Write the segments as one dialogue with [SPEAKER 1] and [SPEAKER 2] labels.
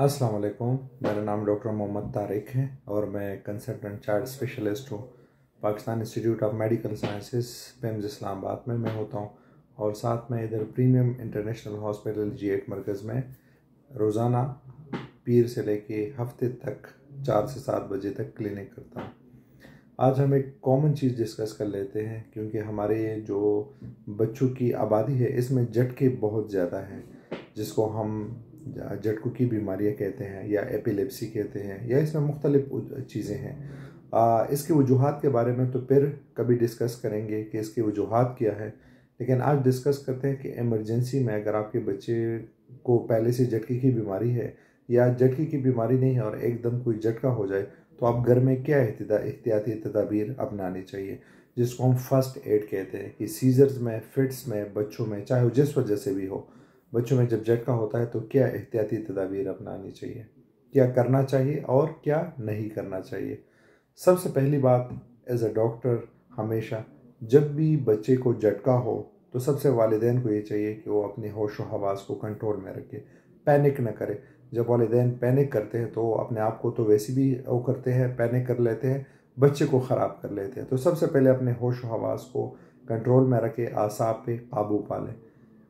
[SPEAKER 1] अस्सलाम वालेकुम मेरा नाम डॉक्टर मोहम्मद तारिक है और मैं कंसल्टेंट चाइल्ड स्पेशलिस्ट हूँ Pakistan institute of medical sciences PIMS Islamabad में मैं होता हूँ और साथ में इधर premium international hospital G eight Markaz में रोज़ाना पीर से लेके हफ्ते तक चार से सात बजे तक क्लिनिक करता हूँ आज हम एक कॉमन चीज़ डिस्कस कर लेते हैं क्योंकि हमारे जो बच्चों की आबादी है इसमें झटके बहुत ज़्यादा हैं जिसको हम झटकू की बीमारियाँ कहते हैं या एपिलेप्सी कहते हैं या इसमें मुख्तलिफ चीज़ें हैं आ, इसकी वजूहत के बारे में तो फिर कभी डिस्कस करेंगे कि इसकी वजूहत क्या है लेकिन आज डिस्कस करते हैं कि एमरजेंसी में अगर आपके बच्चे को पहले से झटके की बीमारी है या झटके की बीमारी नहीं है और एकदम कोई झटका हो जाए तो आप घर में क्या एहतियाती तदाबीर अपनानी चाहिए जिसको हम फर्स्ट एड कहते हैं कि सीजर्स में फिट्स में बच्चों में चाहे वो जिस वजह से भी हो बच्चों में जब झटका होता है तो क्या एहतियाती तदाबीर अपनानी चाहिए क्या करना चाहिए और क्या नहीं करना चाहिए सबसे पहली बात एज अ डॉक्टर हमेशा जब भी बच्चे को झटका हो तो सबसे वालदेन को ये चाहिए कि वो अपने होश व हवास को कंट्रोल में रखे पैनिक ना करे जब वालदेन पैनिक करते हैं तो अपने आप को तो वैसे भी वो करते हैं पैनिक कर लेते हैं बच्चे को ख़राब कर लेते हैं तो सबसे पहले अपने होश व हवास को कंट्रोल में रखे आसाब पे काबू पालें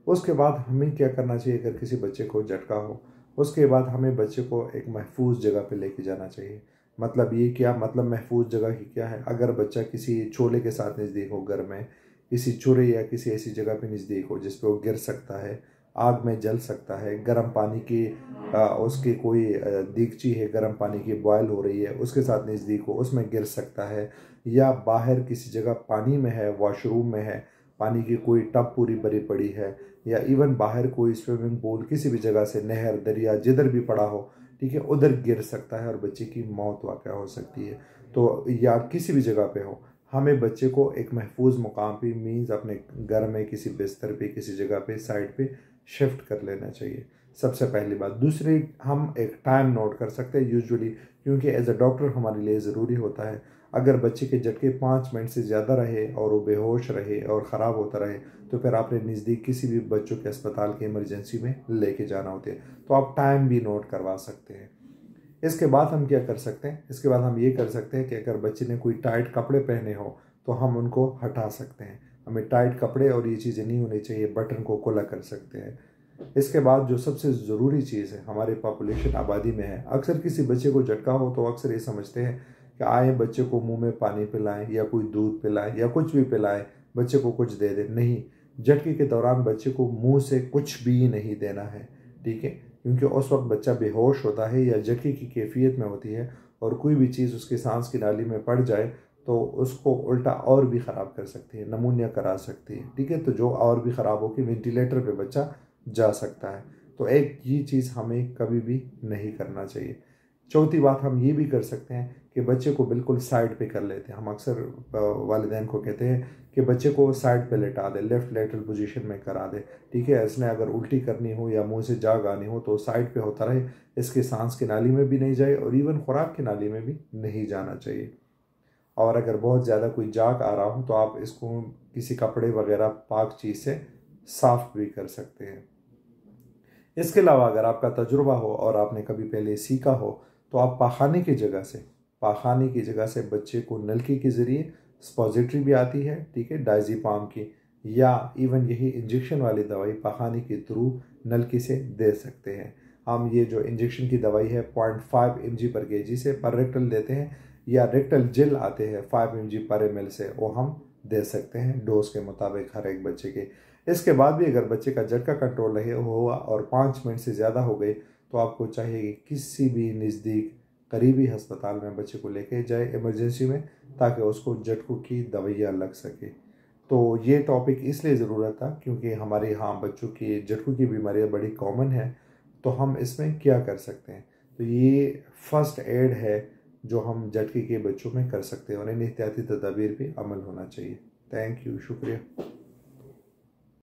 [SPEAKER 1] उसके बाद हमें क्या करना चाहिए अगर किसी बच्चे को झटका हो उसके बाद हमें बच्चे को एक महफूज जगह पे लेके जाना चाहिए मतलब ये क्या मतलब महफूज जगह की क्या है अगर बच्चा किसी छोले के साथ नज़दीक हो घर में किसी छुरे या किसी ऐसी जगह पे नज़दीक हो जिस पर वो गिर सकता है आग में जल सकता है गर्म पानी की आ, उसकी कोई दीगची है गर्म पानी की बॉयल हो रही है उसके साथ नज़दीक हो उसमें गिर सकता है या बाहर किसी जगह पानी में है वॉशरूम में है पानी की कोई टब पूरी भरी पड़ी है या इवन बाहर कोई स्विमिंग पूल किसी भी जगह से नहर दरिया जिधर भी पड़ा हो ठीक है उधर गिर सकता है और बच्चे की मौत वाक़ हो सकती है तो या किसी भी जगह पे हो हमें बच्चे को एक महफूज मुकाम पे मीन्स अपने घर में किसी बिस्तर पे किसी जगह पे साइड पे शिफ्ट कर लेना चाहिए सबसे पहली बात दूसरी हम एक टाइम नोट कर सकते हैं यूजुअली क्योंकि एज अ डॉक्टर हमारे लिए ज़रूरी होता है अगर बच्चे के झटके पाँच मिनट से ज़्यादा रहे और वो बेहोश रहे और ख़राब होता रहे तो फिर आपने नज़दीक किसी भी बच्चों के अस्पताल के इमरजेंसी में लेके जाना होते हैं तो आप टाइम भी नोट करवा सकते हैं इसके बाद हम क्या कर सकते हैं इसके बाद हम ये कर सकते हैं कि अगर बच्चे ने कोई टाइट कपड़े पहने हो तो हम उनको हटा सकते हैं हमें टाइट कपड़े और ये चीज़ें नहीं होनी चाहिए बटन को खुला कर सकते हैं इसके बाद जो सबसे ज़रूरी चीज़ है हमारे पॉपुलेशन आबादी में है अक्सर किसी बच्चे को झटका हो तो अक्सर ये समझते हैं कि आए बच्चे को मुंह में पानी पिलाएं या कोई दूध पिलाएं या कुछ भी पिलाएं बच्चे को कुछ दे दें नहीं झटके के दौरान बच्चे को मुंह से कुछ भी नहीं देना है ठीक है क्योंकि उस वक्त बच्चा बेहोश होता है या झटके की कैफियत में होती है और कोई भी चीज़ उसकी सांस की नाली में पड़ जाए तो उसको उल्टा और भी ख़राब कर सकती है नमूनिया करा सकती है ठीक है तो जो और भी ख़राब हो कि वेंटिलेटर पर बच्चा जा सकता है तो एक ये चीज़ हमें कभी भी नहीं करना चाहिए चौथी बात हम ये भी कर सकते हैं कि बच्चे को बिल्कुल साइड पे कर लेते हैं हम अक्सर वालदेन को कहते हैं कि बच्चे को साइड पे लेटा दे लेफ़्ट लेटरल पोजीशन में करा दे ठीक है इसने अगर उल्टी करनी हो या मुंह से जाग आनी हो तो साइड पे होता रहे इसके सांस की नाली में भी नहीं जाए और इवन खुराक की नाली में भी नहीं जाना चाहिए और अगर बहुत ज़्यादा कोई जाग आ रहा हो तो आप इसको किसी कपड़े वगैरह पाक चीज़ से साफ़ भी कर सकते हैं इसके अलावा अगर आपका तजुर्बा हो और आपने कभी पहले सीखा हो तो आप पखाने की जगह से पाखाने की जगह से बच्चे को नलके के ज़रिए स्पॉजिटरी भी आती है ठीक है डाइजी पाम की या इवन यही इंजेक्शन वाली दवाई पाखाने के थ्रू नलके से दे सकते हैं हम ये जो इंजेक्शन की दवाई है पॉइंट फाइव एम जी पर के जी से पर रेक्टल देते हैं या रेक्टल जेल आते हैं फाइव एम जी पर एम एल से वो हम दे सकते हैं डोज के मुताबिक हर एक बच्चे के इसके बाद भी अगर बच्चे का का कंट्रोल नहीं हुआ और पाँच मिनट से ज़्यादा हो गए तो आपको चाहिए कि किसी भी नज़दीक करीबी अस्पताल में बच्चे को लेके जाए इमरजेंसी में ताकि उसको झटकों की दवाइयाँ लग सके तो ये टॉपिक इसलिए ज़रूरत था क्योंकि हमारे यहाँ बच्चों की झटकों की बीमारियाँ बड़ी कॉमन है तो हम इसमें क्या कर सकते हैं तो ये फर्स्ट एड है जो हम झटके के बच्चों में कर सकते हैं और इन एहतियाती तदाबीर पर अमल होना चाहिए थैंक यू शुक्रिया